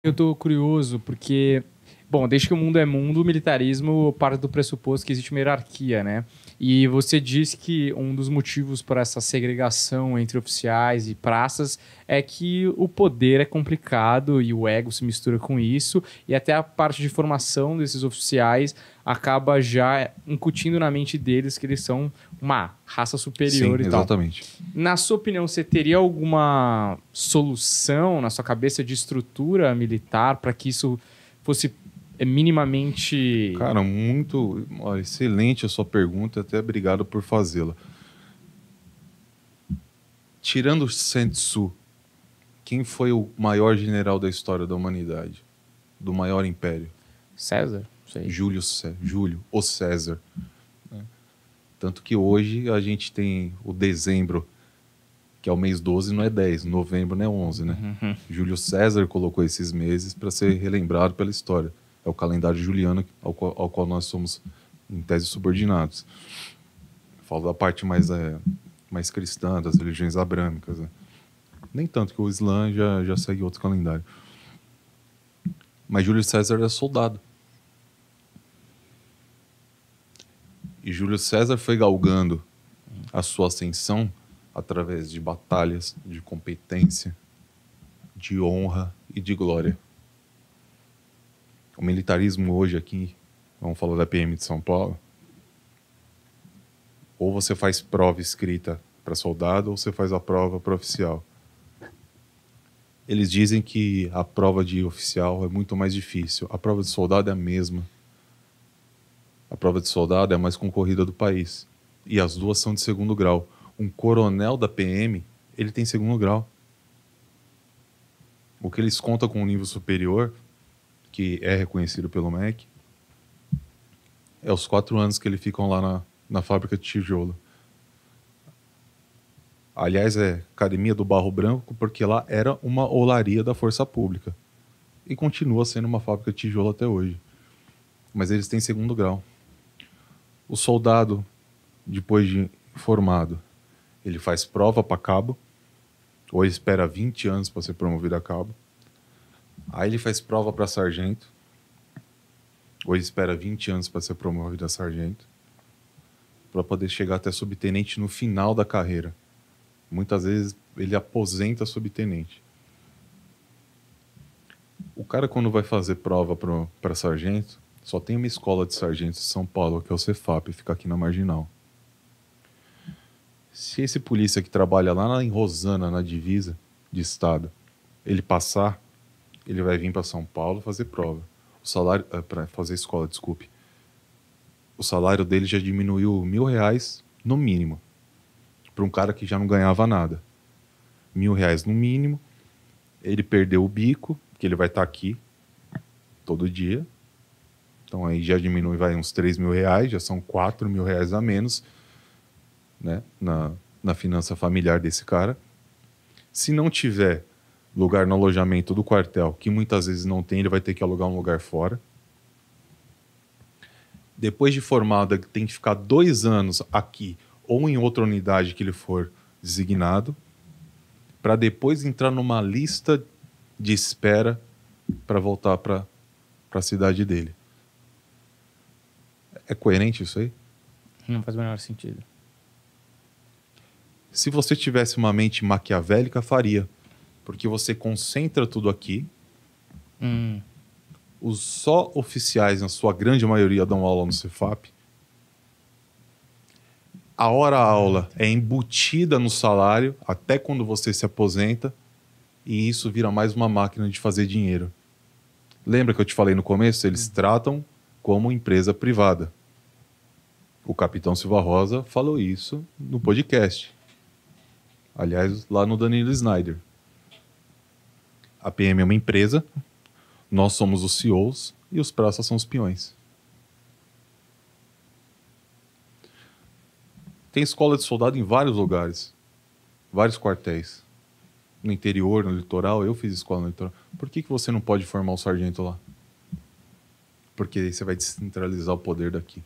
Eu tô curioso porque Bom, desde que o mundo é mundo, o militarismo parte do pressuposto que existe uma hierarquia, né? E você diz que um dos motivos para essa segregação entre oficiais e praças é que o poder é complicado e o ego se mistura com isso, e até a parte de formação desses oficiais acaba já incutindo na mente deles que eles são uma raça superior Sim, e tal. Exatamente. Na sua opinião, você teria alguma solução na sua cabeça de estrutura militar para que isso fosse é minimamente. Cara, muito. Ó, excelente a sua pergunta, até obrigado por fazê-la. Tirando o Sensu, quem foi o maior general da história da humanidade? Do maior império? César. Sei. Júlio, Júlio, o César. Né? Tanto que hoje a gente tem o dezembro, que é o mês 12, não é 10, novembro não é 11, né? Uhum. Júlio César colocou esses meses para ser relembrado pela história é o calendário juliano ao qual, ao qual nós somos, em tese, subordinados. Eu falo da parte mais, é, mais cristã, das religiões abrâmicas. Né? Nem tanto que o Islã já, já segue outro calendário. Mas Júlio César é soldado. E Júlio César foi galgando a sua ascensão através de batalhas, de competência, de honra e de glória o militarismo hoje aqui, vamos falar da PM de São Paulo, ou você faz prova escrita para soldado ou você faz a prova para oficial. Eles dizem que a prova de oficial é muito mais difícil. A prova de soldado é a mesma. A prova de soldado é a mais concorrida do país. E as duas são de segundo grau. Um coronel da PM, ele tem segundo grau. O que eles contam com um nível superior que é reconhecido pelo MEC, é os quatro anos que eles ficam lá na, na fábrica de tijolo. Aliás, é Academia do Barro Branco, porque lá era uma olaria da Força Pública. E continua sendo uma fábrica de tijolo até hoje. Mas eles têm segundo grau. O soldado, depois de formado, ele faz prova para cabo, ou espera 20 anos para ser promovido a cabo Aí ele faz prova para sargento. Hoje espera 20 anos para ser promovido a sargento. Para poder chegar até subtenente no final da carreira. Muitas vezes ele aposenta subtenente. O cara, quando vai fazer prova para sargento, só tem uma escola de sargentos de São Paulo, que é o Cefap, fica aqui na marginal. Se esse polícia que trabalha lá em Rosana, na divisa de estado, ele passar, ele vai vir para São Paulo fazer prova. O salário eh, para fazer escola, desculpe. O salário dele já diminuiu mil reais no mínimo para um cara que já não ganhava nada. Mil reais no mínimo. Ele perdeu o bico, que ele vai estar tá aqui todo dia. Então aí já diminui vai uns 3 mil reais, já são 4 mil reais a menos né, na, na finança familiar desse cara. Se não tiver lugar no alojamento do quartel, que muitas vezes não tem, ele vai ter que alugar um lugar fora. Depois de formado, tem que ficar dois anos aqui ou em outra unidade que ele for designado, para depois entrar numa lista de espera para voltar para a cidade dele. É coerente isso aí? Não faz o menor sentido. Se você tivesse uma mente maquiavélica, faria. Porque você concentra tudo aqui. Hum. Os só oficiais, na sua grande maioria, dão aula no Cefap. A hora-aula é embutida no salário até quando você se aposenta. E isso vira mais uma máquina de fazer dinheiro. Lembra que eu te falei no começo? Eles hum. tratam como empresa privada. O capitão Silva Rosa falou isso no podcast. Aliás, lá no Danilo Snyder. A PM é uma empresa, nós somos os CEOs e os praças são os peões. Tem escola de soldado em vários lugares, vários quartéis. No interior, no litoral, eu fiz escola no litoral. Por que, que você não pode formar o um sargento lá? Porque aí você vai descentralizar o poder daqui.